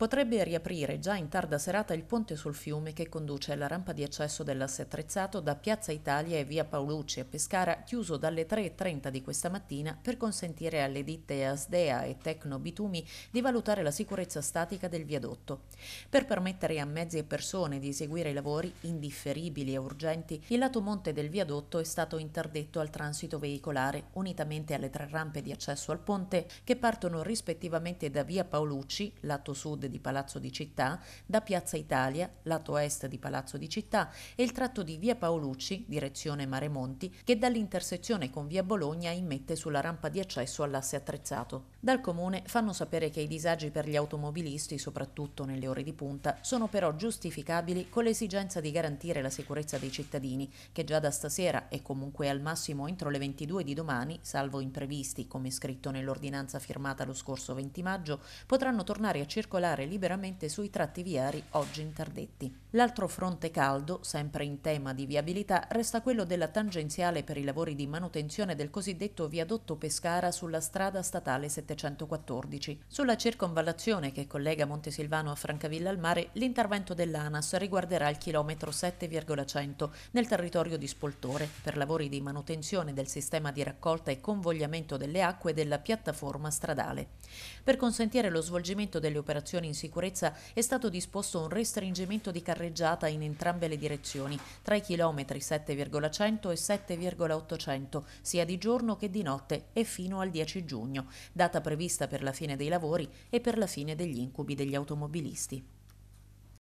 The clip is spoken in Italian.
potrebbe riaprire già in tarda serata il ponte sul fiume che conduce alla rampa di accesso dell'asse attrezzato da Piazza Italia e via Paolucci a Pescara, chiuso dalle 3.30 di questa mattina per consentire alle ditte Asdea e Tecno Bitumi di valutare la sicurezza statica del viadotto. Per permettere a mezzi e persone di eseguire i lavori indifferibili e urgenti, il lato monte del viadotto è stato interdetto al transito veicolare, unitamente alle tre rampe di accesso al ponte che partono rispettivamente da via Paolucci, lato sud di Palazzo di Città, da Piazza Italia, lato est di Palazzo di Città, e il tratto di via Paolucci, direzione Maremonti, che dall'intersezione con via Bologna immette sulla rampa di accesso all'asse attrezzato. Dal comune fanno sapere che i disagi per gli automobilisti, soprattutto nelle ore di punta, sono però giustificabili con l'esigenza di garantire la sicurezza dei cittadini, che già da stasera e comunque al massimo entro le 22 di domani, salvo imprevisti, come scritto nell'ordinanza firmata lo scorso 20 maggio, potranno tornare a circolare circolare liberamente sui tratti viari oggi interdetti. L'altro fronte caldo, sempre in tema di viabilità, resta quello della tangenziale per i lavori di manutenzione del cosiddetto viadotto Pescara sulla strada statale 714. Sulla circonvallazione che collega Montesilvano a Francavilla al mare, l'intervento dell'ANAS riguarderà il chilometro 7,100 nel territorio di Spoltore per lavori di manutenzione del sistema di raccolta e convogliamento delle acque della piattaforma stradale. Per consentire lo svolgimento delle operazioni in sicurezza è stato disposto un restringimento di carreggiata in entrambe le direzioni, tra i chilometri 7,100 e 7,800, sia di giorno che di notte e fino al 10 giugno, data prevista per la fine dei lavori e per la fine degli incubi degli automobilisti.